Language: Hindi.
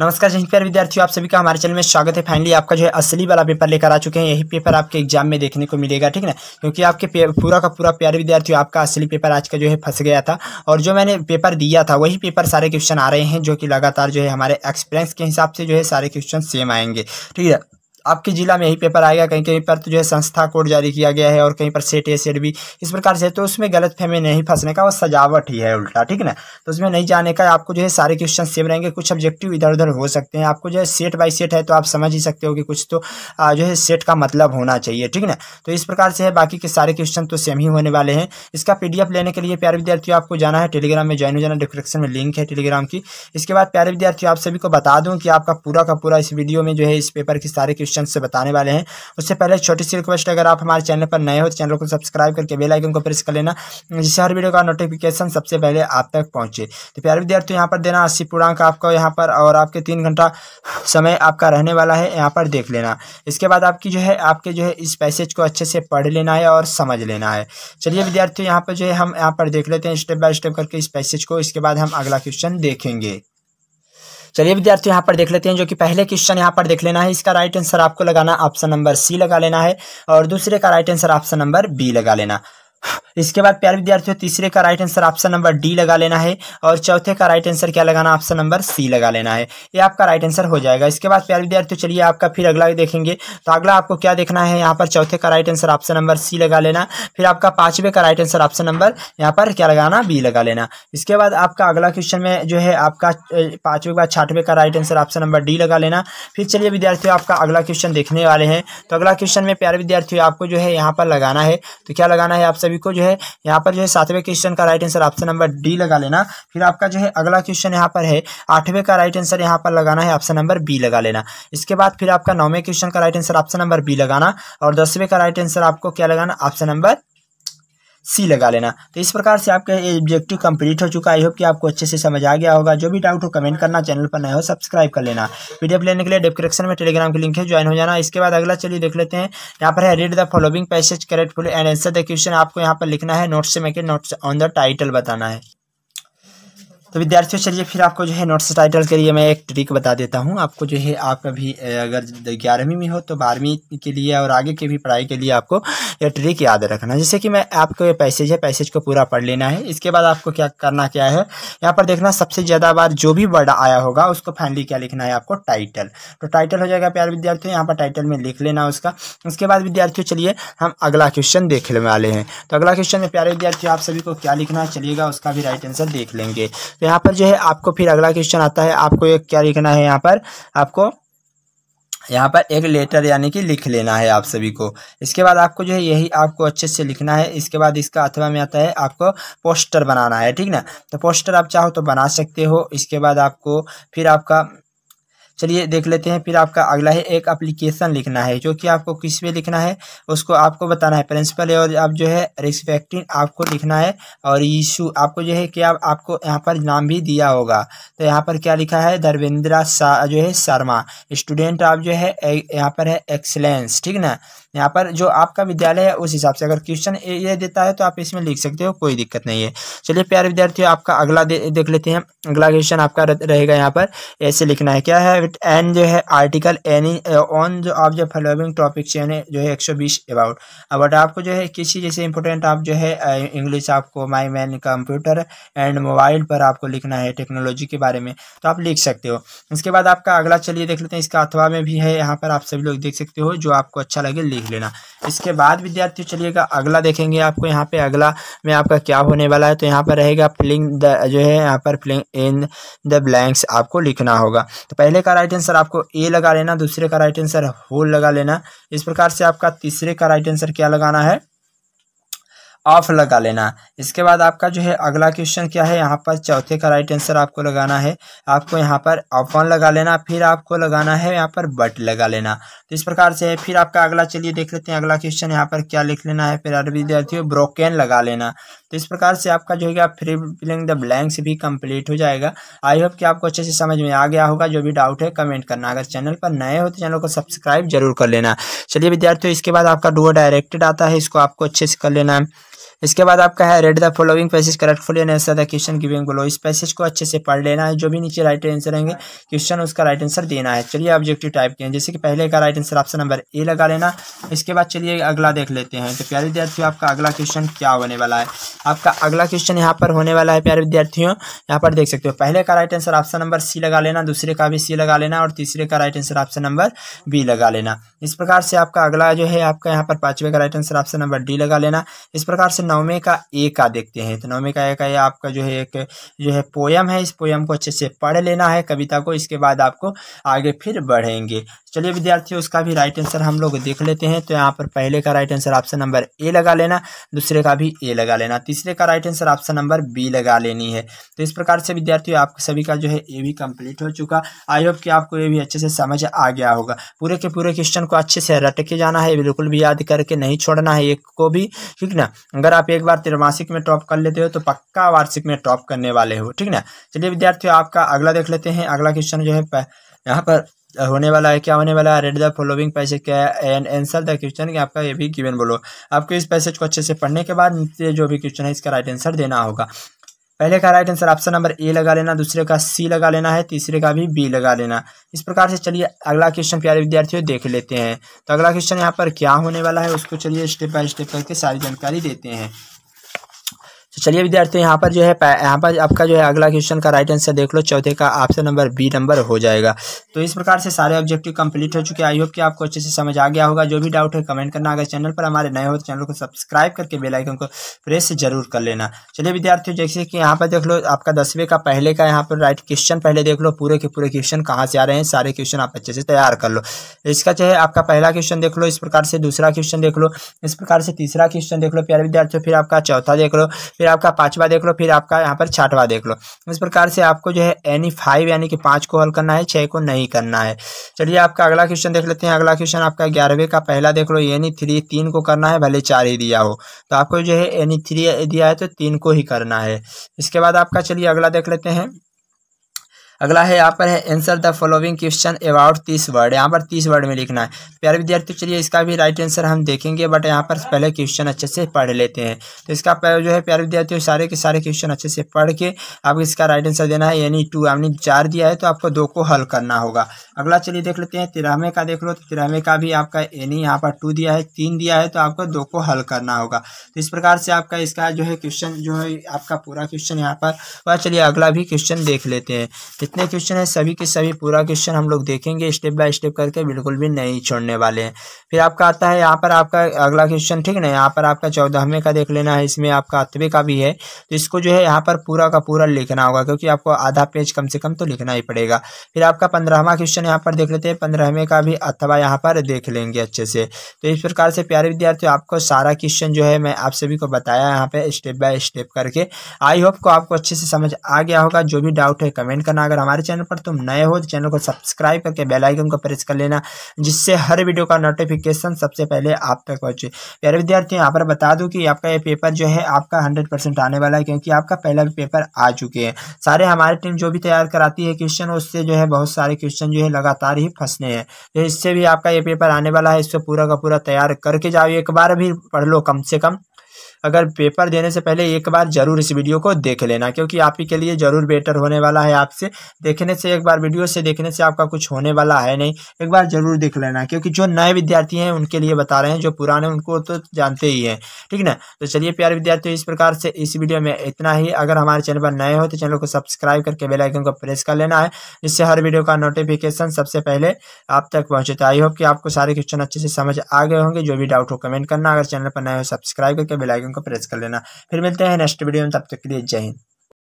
नमस्कार जी प्यार विद्यार्थियों आप सभी का हमारे चैनल में स्वागत है फाइनली आपका जो है असली वाला पेपर लेकर आ चुके हैं यही पेपर आपके एग्जाम में देखने को मिलेगा ठीक ना क्योंकि आपके पूरा का पूरा प्यारे विद्यार्थियों आपका असली पेपर आज का जो है फंस गया था और जो मैंने पेपर दिया था वही पेपर सारे क्वेश्चन आ रहे हैं जो कि लगातार जो है हमारे एक्सपीरियंस के हिसाब से जो है सारे क्वेश्चन सेम आएंगे ठीक है आपके ज़िला में ही पेपर आएगा कहीं कहीं पर तो जो है संस्था कोड जारी किया गया है और कहीं पर सेट ए सेट भी इस प्रकार से तो उसमें गलत फहमी नहीं फंसने का वो सजावट ही है उल्टा ठीक ना तो उसमें नहीं जाने का आपको जो है सारे क्वेश्चन सेम रहेंगे कुछ ऑब्जेक्टिव इधर उधर हो सकते हैं आपको जो है सेट बाई सेट है तो आप समझ ही सकते हो कि कुछ तो जो है सेट का मतलब होना चाहिए ठीक ना तो इस प्रकार से है बाकी के सारे क्वेश्चन तो सेम ही होने वाले हैं इसका पीडीएफ लेने के लिए प्यारे विद्यार्थियों आपको जाना है टेलीग्राम में ज्वाइन हो जाना डिस्क्रिप्शन में लिंक है टेलीग्राम की इसके बाद प्यारे विद्यार्थियों आप सभी को बता दूं कि आपका पूरा का पूरा इस वीडियो में जो है इस पेपर के सारे क्वेश्चन क्वेश्चन से बताने वाले हैं उससे पहले छोटी सी रिक्वेस्ट अगर आप हमारे चैनल पर नए हो तो चैनल को सब्सक्राइब करके बेलाइकन को प्रेस कर लेना जिससे हर वीडियो का नोटिफिकेशन सबसे पहले आप तक पहुँचे तो प्यारे विद्यार्थी यहाँ पर देना अस्सी पूर्णांक आपका यहाँ पर और आपके तीन घंटा समय आपका रहने वाला है यहाँ पर देख लेना इसके बाद आपकी जो है आपके जो है इस पैसेज को अच्छे से पढ़ लेना है और समझ लेना है चलिए विद्यार्थियों यहाँ पर जो है हम यहाँ पर देख लेते हैं स्टेप बाय स्टेप करके इस पैसेज को इसके बाद हम अगला क्वेश्चन देखेंगे चलिए विद्यार्थी यहाँ पर देख लेते हैं जो कि पहले क्वेश्चन यहाँ पर देख लेना है इसका राइट आंसर आपको लगाना ऑप्शन नंबर सी लगा लेना है और दूसरे का right answer option number B लगा लेना इसके बाद प्यारे विद्यार्थियों तीसरे का right answer option number D लगा लेना है और चौथे का राइट आंसर क्या लगाना ऑप्शन नंबर सी लगा लेना है ये आपका राइट आंसर हो जाएगा इसके बाद प्यारे विद्यार्थियों चलिए आपका फिर अगला देखेंगे तो अगला आपको क्या देखना है यहाँ पर चौथे का right answer option number C लगा लेना फिर आपका पांचवे का राइट आंसर ऑप्शन नंबर यहाँ पर क्या लगाना बी लगा लेना इसके बाद आपका अगला क्वेश्चन में जो है आपका पांचवे बाद छठवे का right answer option number D लगा लेना फिर चलिए विद्यार्थियों आपका अगला क्वेश्चन देखने वाले हैं तो अगला क्वेश्चन में प्यारे विद्यार्थियों आपको जो है यहाँ पर लगाना है तो क्या लगाना है आपसे सभी को जो है यहाँ पर जो है सातवें क्वेश्चन का right answer option number D लगा लेना फिर आपका जो है अगला क्वेश्चन यहाँ पर है आठवें का राइट आंसर यहाँ पर लगाना है ऑप्शन नंबर बी लगा लेना इसके बाद फिर आपका नौवें क्वेश्चन का right answer option number B लगाना और दसवें का राइट आंसर आपको क्या लगाना ऑप्शन नंबर सी लगा लेना तो इस प्रकार से आपका ऑब्जेक्टिव कंप्लीट हो चुका है आई होप कि आपको अच्छे से समझ आ गया होगा जो भी डाउट हो कमेंट करना चैनल पर नए हो सब्सक्राइब कर लेना वीडियो लेने के लिए डिस्क्रिप्शन में टेलीग्राम की लिंक है ज्वाइन हो जाना इसके बाद अगला चलिए देख लेते हैं यहाँ पर है read the following passage carefully and answer the question आपको यहाँ पर लिखना है नोट्स से make notes on the title बताना है तो विद्यार्थियों चलिए फिर आपको जो है नोट्स टाइटल के लिए मैं एक ट्रिक बता देता हूँ आपको जो है आप अभी अगर ग्यारहवीं में हो तो बारहवीं के लिए और आगे की भी पढ़ाई के लिए आपको यह ट्रिक याद रखना जैसे कि मैं आपको ये पैसेज है पैसेज को पूरा पढ़ लेना है इसके बाद आपको क्या करना क्या है यहाँ पर देखना सबसे ज़्यादा बार जो भी वर्ड आया होगा उसको फाइनली क्या लिखना है आपको टाइटल तो टाइटल हो जाएगा प्यार विद्यार्थियों यहाँ पर टाइटल में लिख लेना उसका उसके बाद विद्यार्थियों चलिए हम अगला क्वेश्चन देखने वाले हैं तो अगला क्वेश्चन में प्यारे विद्यार्थियों आप सभी को क्या लिखना चलिएगा उसका भी राइट आंसर देख लेंगे तो यहाँ पर जो है आपको फिर अगला क्वेश्चन आता है आपको एक क्या लिखना है यहाँ पर आपको यहाँ पर एक लेटर यानी कि लिख लेना है आप सभी को इसके बाद आपको जो है यही आपको अच्छे से लिखना है इसके बाद इसका अथवा में आता है आपको पोस्टर बनाना है ठीक ना तो पोस्टर आप चाहो तो बना सकते हो इसके बाद आपको फिर आपका चलिए देख लेते हैं फिर आपका अगला है एक अप्लीकेशन लिखना है जो कि आपको किस पे लिखना है उसको आपको बताना है प्रिंसिपल और आप जो है रिस्पेक्टिंग आपको लिखना है और इशू आपको जो है कि आप, आपको यहाँ पर नाम भी दिया होगा तो यहाँ पर क्या लिखा है धर्मेंद्रा जो है शर्मा स्टूडेंट आप जो है यहाँ पर है एक्सलेंस ठीक ना यहाँ पर जो आपका विद्यालय है उस हिसाब से अगर क्वेश्चन ये देता है तो आप इसमें लिख सकते हो कोई दिक्कत नहीं है चलिए प्यारे विद्यार्थियों आपका अगला दे, देख लेते हैं अगला क्वेश्चन आपका रहेगा यहाँ पर ऐसे लिखना है क्या है विद एन जो है आर्टिकल एनी ऑन जो आप जो फॉलोइंग टॉपिक्स यानी जो है एक सौ बीस अबाउट अबाउट आपको जो है किसी जैसे इंपॉर्टेंट आप जो है इंग्लिश uh, आपको my man computer and mobile पर आपको लिखना है टेक्नोलॉजी के बारे में तो आप लिख सकते हो इसके बाद आपका अगला चलिए देख लेते हैं इसका अथवा में भी है यहाँ पर आप सभी लोग देख सकते हो जो आपको अच्छा लगे लिख लेना इसके बाद विद्यार्थी चलिएगा अगला देखेंगे आपको यहाँ पे अगला में आपका क्या होने वाला है तो यहाँ पर रहेगा फिलिंग द जो है यहाँ पर फिलिंग इन द ब्लैंक्स आपको लिखना होगा तो पहले का राइट आंसर आपको ए लगा लेना दूसरे का राइट आंसर होल लगा लेना इस प्रकार से आपका तीसरे का राइट आंसर क्या लगाना है ऑफ लगा लेना इसके बाद आपका जो है अगला क्वेश्चन क्या है यहाँ पर चौथे का राइट आंसर आपको लगाना है आपको यहाँ पर अपॉन लगा लेना फिर आपको लगाना है यहाँ पर बट लगा लेना तो इस प्रकार से है फिर आपका अगला चलिए देख लेते हैं अगला क्वेश्चन यहाँ पर क्या लिख लेना है फिर अरबी विद्यार्थियों ब्रोकेन लगा लेना तो इस प्रकार से आपका जो है फ्री फिलिंग द ब्लैंक्स भी कंप्लीट हो जाएगा आई होप कि आपको अच्छे से समझ में आ गया होगा जो भी डाउट है कमेंट करना अगर चैनल पर नए हो तो चैनल को सब्सक्राइब जरूर कर लेना चलिए विद्यार्थियों इसके बाद आपका डुओ डायरेक्टेड आता है इसको आपको अच्छे से कर लेना है इसके बाद आपका है read the following passage carefully and answer the question giving बोलो इस पैसेज को अच्छे से पढ़ लेना है जो भी नीचे राइट आंसर रहेंगे क्वेश्चन उसका राइट आंसर देना है चलिए ऑब्जेक्टिव टाइप के जैसे कि पहले का right answer option number A लगा लेना इसके बाद चलिए अगला देख लेते हैं तो प्यारे विद्यार्थियों आपका अगला क्वेश्चन क्या होने वाला है आपका अगला क्वेश्चन यहाँ पर होने वाला है प्यारे विद्यार्थियों यहाँ पर देख सकते हो पहले का right answer option number C लगा लेना दूसरे का भी सी लगा लेना और तीसरे का right answer option number B लगा लेना इस प्रकार से आपका अगला जो है आपका यहाँ पर पांचवे का right answer option number D लगा लेना इस प्रकार से नौमे का ए का देखते हैं तो नौमे का ए का आपका जो है एक जो है पोयम है इस पोयम को अच्छे से पढ़ लेना है कविता को इसके बाद आपको आगे फिर बढ़ेंगे चलिए विद्यार्थियों उसका भी राइट आंसर हम लोग देख लेते हैं तो यहाँ पर पहले का right answer option number A लगा लेना दूसरे का भी ए लगा लेना तीसरे का right answer option number B लगा लेनी है तो इस प्रकार से विद्यार्थियों आप सभी का जो है ए भी कंप्लीट हो चुका आई होप कि आपको ये भी अच्छे से समझ आ गया होगा पूरे के पूरे क्वेश्चन को अच्छे से रट के जाना है बिल्कुल भी याद करके नहीं छोड़ना है एक को भी ठीक ना अगर आप एक बार त्रिमासिक में टॉप कर लेते हो तो पक्का वार्षिक में टॉप करने वाले हो ठीक ना चलिए विद्यार्थियों आपका अगला देख लेते हैं अगला क्वेश्चन जो है यहाँ पर होने वाला है क्या होने वाला है रेड द फॉलोइंग पैसे क्या है एंड आंसर द क्वेश्चन आपका ये भी गिवन बोलो आपको इस पैसेज को अच्छे से पढ़ने के बाद नीचे जो भी क्वेश्चन है इसका राइट आंसर देना होगा पहले का right answer option number A लगा लेना दूसरे का सी लगा लेना है तीसरे का भी बी लगा लेना इस प्रकार से चलिए अगला क्वेश्चन प्यारे विद्यार्थियों देख लेते हैं तो अगला क्वेश्चन यहाँ पर क्या होने वाला है उसको चलिए स्टेप बाय स्टेप करके सारी जानकारी देते हैं तो चलिए विद्यार्थियों यहाँ पर जो है यहाँ पर आपका जो है अगला क्वेश्चन का राइट आंसर देख लो चौथे का ऑप्शन नंबर बी नंबर हो जाएगा तो इस प्रकार से सारे ऑब्जेक्टिव कंप्लीट हो चुके हैं आई होप कि आपको अच्छे से समझ आ गया होगा जो भी डाउट है कमेंट करना अगर चैनल पर हमारे नए हो तो चैनल को सब्सक्राइब करके बेलाइकन को प्रेस जरूर कर लेना चलिए विद्यार्थियों जैसे कि यहाँ पर देख लो आपका दसवें का पहले का यहाँ पर राइट क्वेश्चन पहले देख लो पूरे के पूरे क्वेश्चन कहाँ से आ रहे हैं सारे क्वेश्चन आप अच्छे से तैयार कर लो इसका जो है आपका पहला क्वेश्चन देख लो इस प्रकार से दूसरा क्वेश्चन देख लो इस प्रकार से तीसरा क्वेश्चन देख लो प्यारे विद्यार्थियों फिर आपका चौथा देख लो फिर आपका पांचवा देख लो फिर आपका यहाँ पर छठवा देख लो इस प्रकार से आपको जो है एनी फाइव यानी कि पांच को हल करना है छह को नहीं करना है चलिए आपका अगला क्वेश्चन देख लेते हैं अगला क्वेश्चन आपका ग्यारहवे का पहला देख लो एनी थ्री तीन को करना है भले चार ही दिया हो तो आपको जो है एनी थ्री दिया है तो तीन को ही करना है इसके बाद आपका चलिए अगला देख लेते हैं अगला है यहाँ पर है answer the following question about तीस वर्ड यहाँ पर तीस वर्ड में लिखना है प्यारे विद्यार्थी चलिए इसका भी राइट आंसर हम देखेंगे बट यहाँ पर पहले क्वेश्चन अच्छे से पढ़ लेते हैं तो इसका जो है प्यारे विद्यार्थियों सारे के सारे क्वेश्चन अच्छे से पढ़ के आपको इसका राइट आंसर देना है यानी टू आपने चार दिया है तो आपको दो को हल करना होगा अगला चलिए देख लेते हैं तिरहवे का देख लो तो तिरानवे का भी आपका यानी यहाँ पर टू दिया है तीन दिया है तो आपको दो को हल करना होगा तो इस प्रकार से आपका इसका जो है क्वेश्चन जो है आपका पूरा क्वेश्चन यहाँ पर चलिए अगला भी क्वेश्चन देख लेते हैं जितने क्वेश्चन है सभी के सभी पूरा क्वेश्चन हम लोग देखेंगे स्टेप बाय स्टेप करके बिल्कुल भी नहीं छोड़ने वाले हैं फिर आपका आता है यहाँ पर आपका अगला क्वेश्चन ठीक ना यहाँ पर आपका चौदहवें का देख लेना है इसमें आपका अतवे का भी है तो इसको जो है यहाँ पर पूरा का पूरा लिखना होगा क्योंकि आपको आधा पेज कम से कम तो लिखना ही पड़ेगा फिर आपका पंद्रहवा क्वेश्चन यहाँ पर देख लेते हैं पंद्रहवें का भी अथवा यहाँ पर देख लेंगे अच्छे से तो इस प्रकार से प्यारे विद्यार्थियों आपको सारा क्वेश्चन जो है मैं आप सभी को बताया यहाँ पे स्टेप बाय स्टेप करके आई होप को आपको अच्छे से समझ आ गया होगा जो भी डाउट है कमेंट करना अगर अगर हमारे चैनल पर तुम नए हो तो चैनल को सब्सक्राइब करके बेल आइकन को प्रेस कर लेना जिससे हर वीडियो का नोटिफिकेशन सबसे पहले आप तक पहुंचे प्यारे विद्यार्थियों यहाँ पर बता दूँ कि आपका ये पेपर जो है आपका हंड्रेड आने वाला है क्योंकि आपका पहला भी पेपर आ चुके हैं सारे हमारी टीम जो भी तैयार कराती है क्वेश्चन उससे जो है बहुत सारे क्वेश्चन जो है लगातार ही फंसने हैं तो इससे भी आपका ये पेपर आने वाला है इसको पूरा का पूरा तैयार करके जाओ एक बार भी पढ़ लो कम से कम अगर पेपर देने से पहले एक बार जरूर इस वीडियो को देख लेना क्योंकि आप ही के लिए ज़रूर बेटर होने वाला है आपसे देखने से एक बार वीडियो से देखने से आपका कुछ होने वाला है नहीं एक बार ज़रूर देख लेना क्योंकि जो नए विद्यार्थी हैं उनके लिए बता रहे हैं जो पुराने उनको तो जानते ही हैं ठीक ना तो चलिए प्यारे विद्यार्थियों इस प्रकार से इस वीडियो में इतना ही अगर हमारे चैनल पर नए हो तो चैनल को सब्सक्राइब करके बेलाइकन को प्रेस कर लेना है जिससे हर वीडियो का नोटिफिकेशन सबसे पहले आप तक पहुँचता आई होप कि आपको सारे क्वेश्चन अच्छे से समझ आ गए होंगे जो भी डाउट हो कमेंट करना अगर चैनल पर नए हो सब्सक्राइब करके बेलाइकन आइकन को प्रेस कर लेना फिर मिलते हैं नेक्स्ट वीडियो में तब तक के लिए जय हिंद